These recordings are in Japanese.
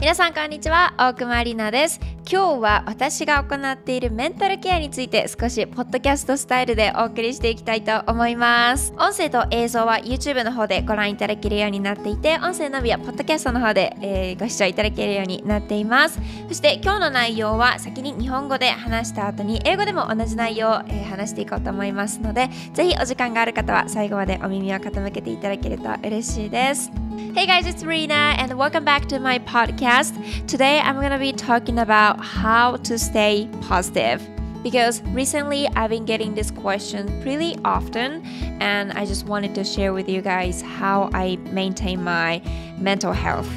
皆さんこんにちは大熊里奈です今日は私が行っているメンタルケアについて少しポッドキャストスタイルでお送りしていきたいと思います音声と映像は YouTube の方でご覧いただけるようになっていて音声のみはポッドキャストの方で、えー、ご視聴いただけるようになっていますそして今日の内容は先に日本語で話した後に英語でも同じ内容を、えー、話していこうと思いますのでぜひお時間がある方は最後までお耳を傾けていただけると嬉しいです Hey guys, it's Rena and welcome back to my podcast. Today I'm going to be talking about how to stay positive because recently I've been getting this question pretty often, and I just wanted to share with you guys how I maintain my mental health.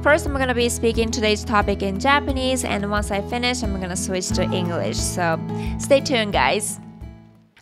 First, I'm gonna be speaking today's topic in Japanese, and once I finish, I'm gonna switch to English. So stay tuned, guys.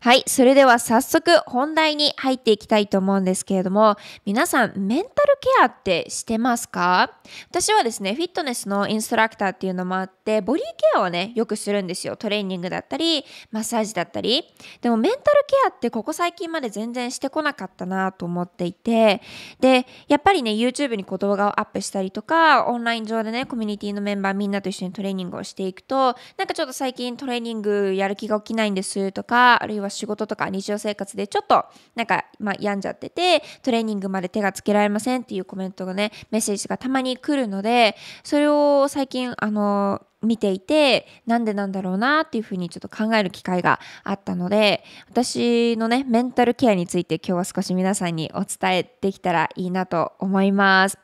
はい、それでは早速本題に入っていきたいと思うんですけれども、皆さんメンタルケアってしてますか私はですね、フィットネスのインストラクターっていうのもあって、ボディケアをね、よくするんですよ。トレーニングだったり、マッサージだったり。でもメンタルケアってここ最近まで全然してこなかったなと思っていて、で、やっぱりね、YouTube にこう動画をアップしたりとか、オンライン上でね、コミュニティのメンバーみんなと一緒にトレーニングをしていくと、なんかちょっと最近トレーニングやる気が起きないんですとか、あるいは仕事とか日常生活でちょっとなんか、まあ、病んじゃっててトレーニングまで手がつけられませんっていうコメントがねメッセージがたまに来るのでそれを最近あの見ていてなんでなんだろうなっていうふうにちょっと考える機会があったので私のねメンタルケアについて今日は少し皆さんにお伝えできたらいいなと思います。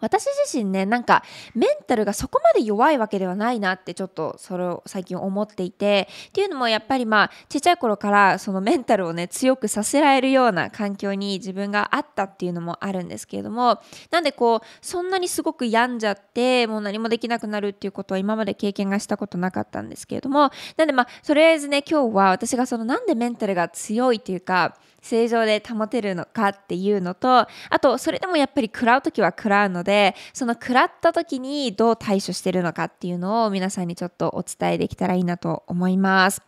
私自身ねなんかメンタルがそこまで弱いわけではないなってちょっとそれを最近思っていてっていうのもやっぱりまあちっちゃい頃からそのメンタルをね強くさせられるような環境に自分があったっていうのもあるんですけれどもなんでこうそんなにすごく病んじゃってもう何もできなくなるっていうことは今まで経験がしたことなかったんですけれどもなんでまあとりあえずね今日は私がそのなんでメンタルが強いっていうか正常で保てるのかっていうのとあとそれでもやっぱり食らう時は食らうのでその食らった時にどう対処してるのかっていうのを皆さんにちょっとお伝えできたらいいなと思います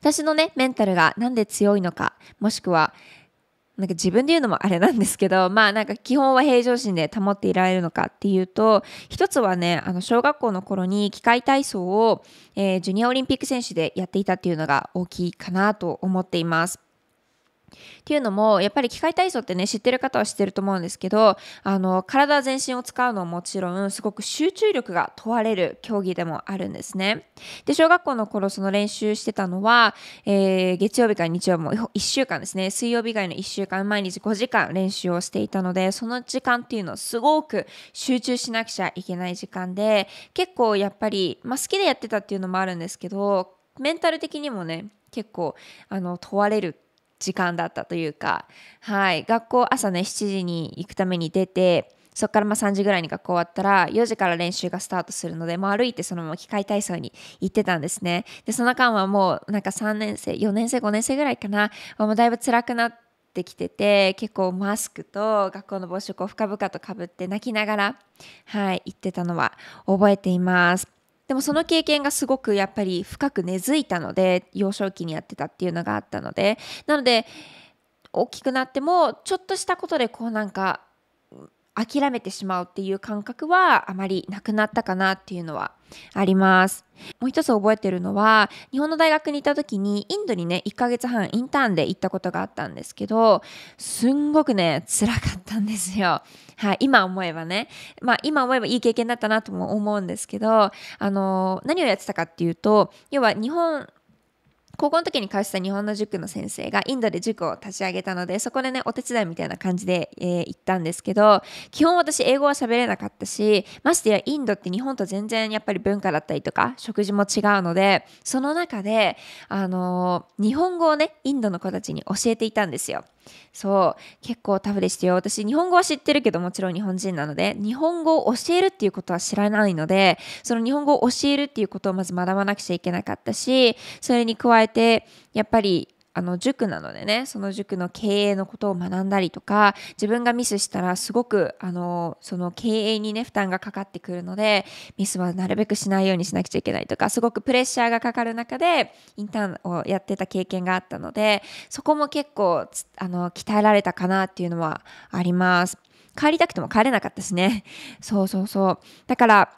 私のねメンタルがなんで強いのかもしくはなんか自分で言うのもあれなんですけど、まあなんか基本は平常心で保っていられるのかっていうと、一つはね、あの小学校の頃に機械体操を、えー、ジュニアオリンピック選手でやっていたっていうのが大きいかなと思っています。っていうのもやっぱり器械体操ってね知ってる方は知ってると思うんですけどあの体全身を使うのはもちろんすごく集中力が問われる競技でもあるんですね。で小学校の頃その練習してたのは、えー、月曜日から日曜日も1週間ですね水曜日以外の1週間毎日5時間練習をしていたのでその時間っていうのはすごく集中しなくちゃいけない時間で結構やっぱり、まあ、好きでやってたっていうのもあるんですけどメンタル的にもね結構あの問われる時間だったというか、はい、学校朝ね7時に行くために出てそこからま3時ぐらいに学校終わったら4時から練習がスタートするので、もう歩いてそのまま機械体操に行ってたんですねでその間はもうなんか3年生4年生5年生ぐらいかなもうだいぶ辛くなってきてて結構マスクと学校の帽子をこう深々とかぶって泣きながら、はい、行ってたのは覚えています。でもその経験がすごくやっぱり深く根付いたので幼少期にやってたっていうのがあったのでなので大きくなってもちょっとしたことでこうなんか諦めてしまうっていう感覚はあまりなくなったかなっていうのはあります。もう一つ覚えてるのは日本の大学にいた時にインドにね1ヶ月半インターンで行ったことがあったんですけどすんごくね辛かったんですよ。はい、今思えばね、まあ、今思えばいい経験だったなとも思うんですけどあの何をやってたかっていうと要は日本高校の時に通した日本の塾の先生がインドで塾を立ち上げたのでそこでねお手伝いみたいな感じで、えー、行ったんですけど基本私英語は喋れなかったしましてやインドって日本と全然やっぱり文化だったりとか食事も違うのでその中であのー、日本語をねインドの子たちに教えていたんですよ。そう結構タフでしたよ私日本語は知ってるけどもちろん日本人なので日本語を教えるっていうことは知らないのでその日本語を教えるっていうことをまず学ばなくちゃいけなかったしそれに加えてやっぱりあの塾なのでねその塾の経営のことを学んだりとか自分がミスしたらすごくあのその経営にね負担がかかってくるのでミスはなるべくしないようにしなくちゃいけないとかすごくプレッシャーがかかる中でインターンをやってた経験があったのでそこも結構あの鍛えられたかなっていうのはあります。帰りたくても帰れなかったしね。そうそうそう。だから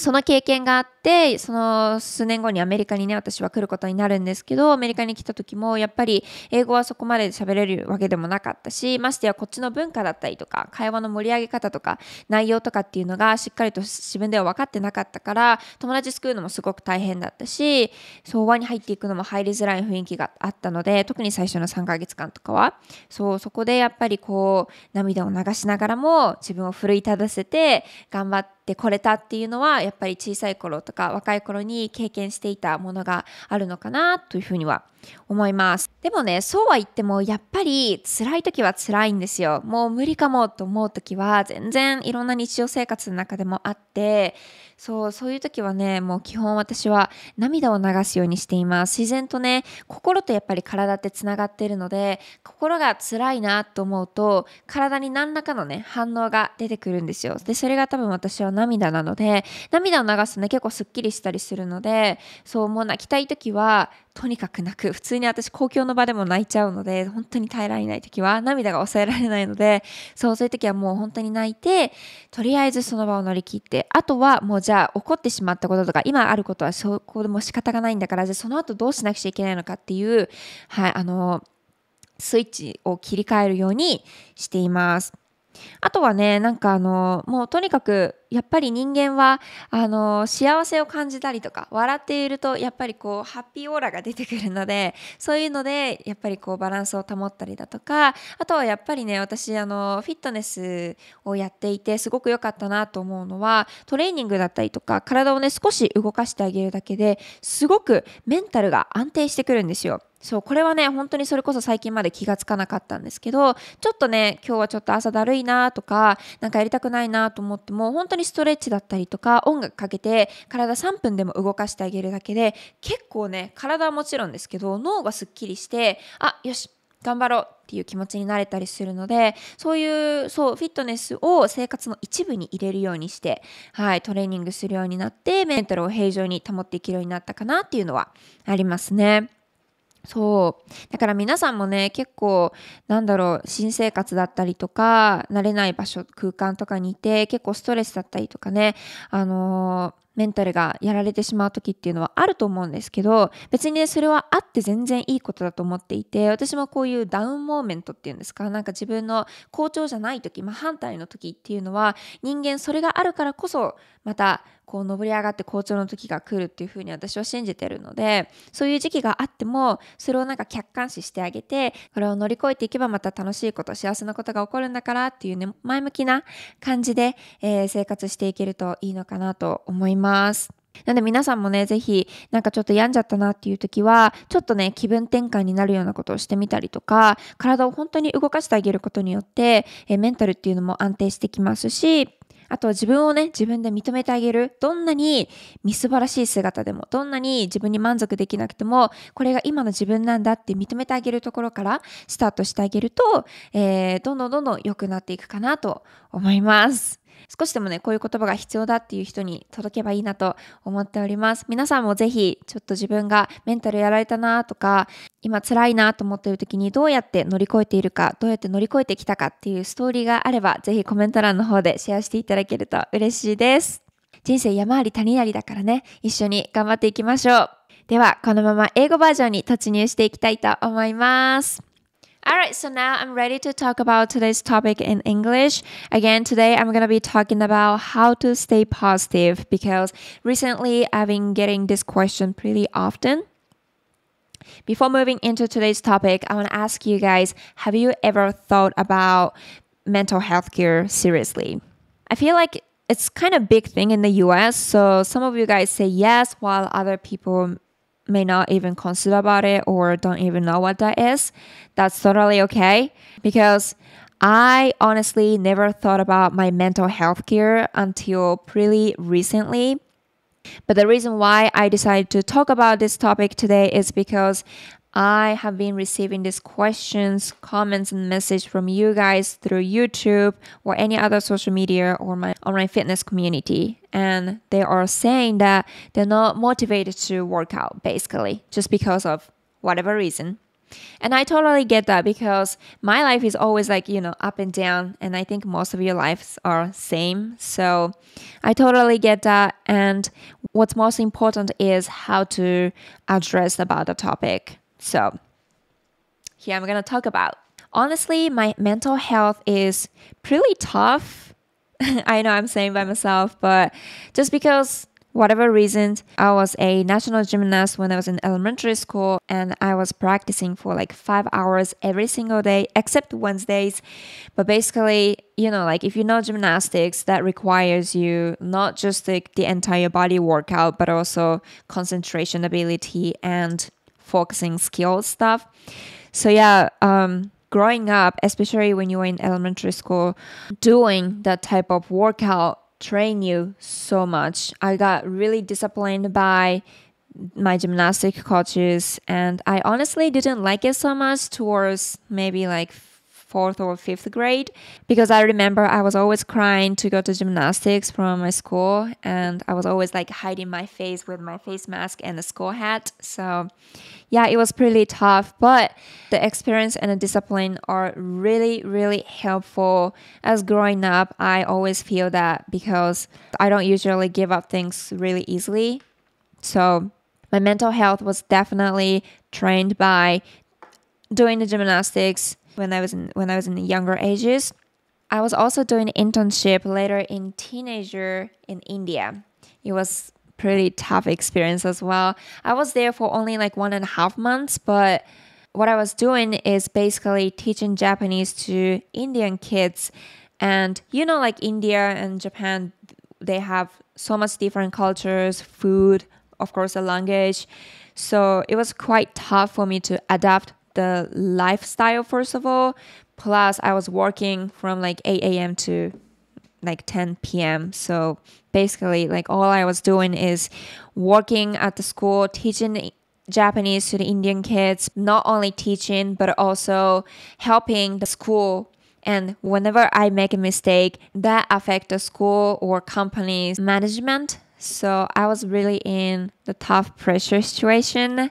その経験があってその数年後にアメリカにね私は来ることになるんですけどアメリカに来た時もやっぱり英語はそこまで喋れるわけでもなかったしましてやこっちの文化だったりとか会話の盛り上げ方とか内容とかっていうのがしっかりと自分では分かってなかったから友達救うのもすごく大変だったし相場に入っていくのも入りづらい雰囲気があったので特に最初の3ヶ月間とかはそうそこでやっぱりこう涙を流しながらも自分を奮い立たせて頑張ってってこれたっていうのはやっぱり小さい頃とか若い頃に経験していたものがあるのかなというふうには思います。でもね、そうは言っても、やっぱり辛い時は辛いんですよ。もう無理かもと思う時は、全然いろんな日常生活の中でもあって、そう、そういう時はね、もう基本私は涙を流すようにしています。自然とね、心とやっぱり体ってつながっているので、心が辛いなと思うと、体に何らかのね、反応が出てくるんですよ。で、それが多分私は涙なので、涙を流すとね、結構すっきりしたりするので、そう、もう泣きたい時は、とにかく泣く普通に私公共の場でも泣いちゃうので本当に耐えられない時は涙が抑えられないのでそうそういう時はもう本当に泣いてとりあえずその場を乗り切ってあとはもうじゃあ怒ってしまったこととか今あることはそこでも仕方がないんだからじゃあその後どうしなくちゃいけないのかっていう、はい、あのスイッチを切り替えるようにしています。あとはねなんかあのもうとにかくやっぱり人間はあの幸せを感じたりとか笑っているとやっぱりこうハッピーオーラが出てくるので そういうのでやっぱりこうバランスを保ったりだとかあとはやっぱりね私あのフィットネスをやっていてすごく良かったなと思うのはトレーニングだったりとか体をね少し動かしてあげるだけですごくメンタルが安定してくるんですよ。そうこれはね本当にそれこそ最近まで気がつかなかったんですけどちょっとね今日はちょっと朝だるいなとか何かやりたくないなと思っても本当ににストレッチだったりとか音楽かけて体3分でも動かしてあげるだけで結構ね体はもちろんですけど脳がすっきりしてあよし頑張ろうっていう気持ちになれたりするのでそういうそうフィットネスを生活の一部に入れるようにして、はい、トレーニングするようになってメンタルを平常に保っていけるようになったかなっていうのはありますね。そう。だから皆さんもね、結構、なんだろう、新生活だったりとか、慣れない場所、空間とかにいて、結構ストレスだったりとかね、あのーメンタルがやられてしまう時っていうのはあると思うんですけど別にねそれはあって全然いいことだと思っていて私もこういうダウンモーメントっていうんですかなんか自分の好調じゃない時、まあ、反対の時っていうのは人間それがあるからこそまたこう上り上がって好調の時が来るっていうふうに私は信じてるのでそういう時期があってもそれをなんか客観視してあげてこれを乗り越えていけばまた楽しいこと幸せなことが起こるんだからっていうね前向きな感じで、えー、生活していけるといいのかなと思います。ます。なんで皆さんもね、ぜひ、なんかちょっと病んじゃったなっていう時は、ちょっとね、気分転換になるようなことをしてみたりとか、体を本当に動かしてあげることによって、えメンタルっていうのも安定してきますし、あとは自分をね、自分で認めてあげる。どんなにみすばらしい姿でも、どんなに自分に満足できなくても、これが今の自分なんだって認めてあげるところからスタートしてあげると、えー、どんどんどんどん良くなっていくかなと思います。少しでもね、こういう言葉が必要だっていう人に届けばいいなと思っております。皆さんもぜひ、ちょっと自分がメンタルやられたなとか、今辛いなと思っている時にどうやって乗り越えているか、どうやって乗り越えてきたかっていうストーリーがあれば、ぜひコメント欄の方でシェアしていただけると嬉しいです。人生山あり谷ありだからね、一緒に頑張っていきましょう。では、このまま英語バージョンに突入していきたいと思います。All right, so now I'm ready to talk about today's topic in English. Again, today I'm going to be talking about how to stay positive because recently I've been getting this question pretty often. Before moving into today's topic, I want to ask you guys have you ever thought about mental health care seriously? I feel like it's kind of big thing in the US, so some of you guys say yes while other people may not even consider about it or don't even know what that is, that's totally okay because I honestly never thought about my mental health care until pretty recently. But the reason why I decided to talk about this topic today is because I have been receiving these questions, comments, and message from you guys through YouTube or any other social media or my online fitness community. And they are saying that they're not motivated to work out basically just because of whatever reason. And I totally get that because my life is always like, you know, up and down and I think most of your lives are same. So I totally get that and what's most important is how to address about the topic. So, here I'm gonna talk about. Honestly, my mental health is pretty tough. I know I'm saying by myself, but just because whatever reasons, I was a national gymnast when I was in elementary school and I was practicing for like five hours every single day except Wednesdays. But basically, you know, like if you know gymnastics, that requires you not just like the entire body workout, but also concentration ability and focusing skill stuff. So yeah, um, growing up, especially when you were in elementary school, doing that type of workout train you so much. I got really disciplined by my gymnastic coaches and I honestly didn't like it so much towards maybe like fourth or fifth grade because I remember I was always crying to go to gymnastics from my school and I was always like hiding my face with my face mask and a school hat. So, yeah, it was pretty tough, but the experience and the discipline are really, really helpful. As growing up, I always feel that because I don't usually give up things really easily. So, my mental health was definitely trained by doing the gymnastics, when I was in, when I was in younger ages. I was also doing internship later in teenager in India. It was pretty tough experience as well. I was there for only like one and a half months, but what I was doing is basically teaching Japanese to Indian kids. And you know, like India and Japan, they have so much different cultures, food, of course, the language. So it was quite tough for me to adapt the lifestyle first of all plus i was working from like 8 a.m to like 10 p.m so basically like all i was doing is working at the school teaching japanese to the indian kids not only teaching but also helping the school and whenever i make a mistake that affect the school or company's management so i was really in the tough pressure situation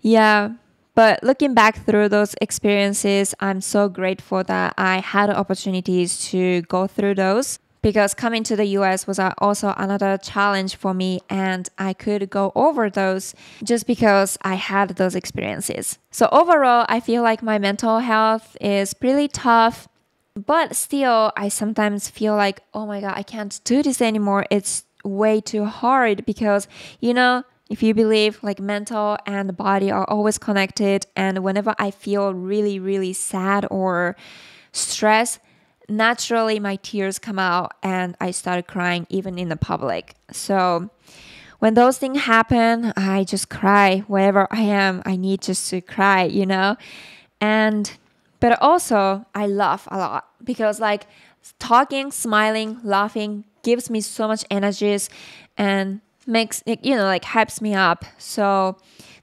yeah but looking back through those experiences, I'm so grateful that I had opportunities to go through those because coming to the US was also another challenge for me and I could go over those just because I had those experiences. So overall, I feel like my mental health is pretty tough, but still I sometimes feel like, "Oh my god, I can't do this anymore. It's way too hard" because you know, if you believe like mental and body are always connected, and whenever I feel really, really sad or stressed, naturally my tears come out and I started crying even in the public. So when those things happen, I just cry wherever I am. I need just to cry, you know? And but also I laugh a lot because like talking, smiling, laughing gives me so much energies and makes you know like hypes me up so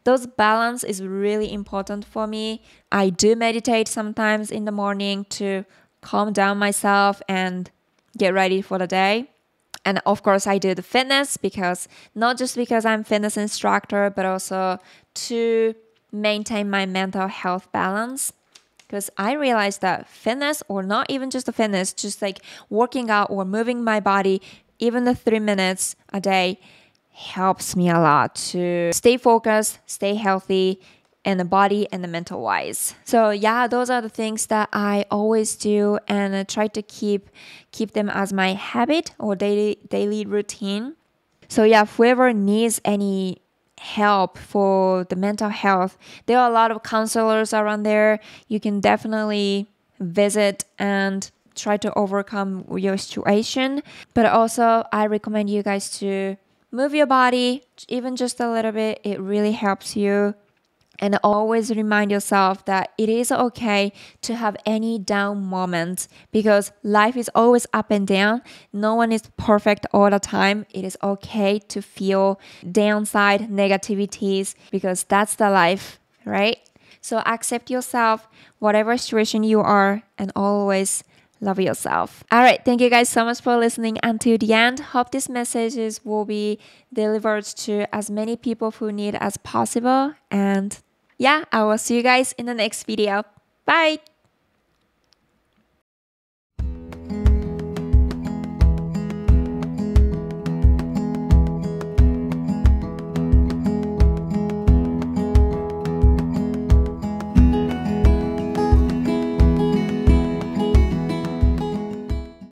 those balance is really important for me i do meditate sometimes in the morning to calm down myself and get ready for the day and of course i do the fitness because not just because i'm fitness instructor but also to maintain my mental health balance because I realized that fitness, or not even just the fitness, just like working out or moving my body, even the three minutes a day, helps me a lot to stay focused, stay healthy, and the body and the mental wise. So yeah, those are the things that I always do and I try to keep keep them as my habit or daily daily routine. So yeah, whoever needs any help for the mental health, there are a lot of counselors around there. You can definitely visit and try to overcome your situation. But also I recommend you guys to move your body even just a little bit, it really helps you. And always remind yourself that it is okay to have any down moment because life is always up and down. No one is perfect all the time. It is okay to feel downside negativities because that's the life, right? So accept yourself, whatever situation you are, and always love yourself. All right, thank you guys so much for listening until the end. Hope these messages will be delivered to as many people who need as possible. And yeah, I will see you guys in the next video. Bye.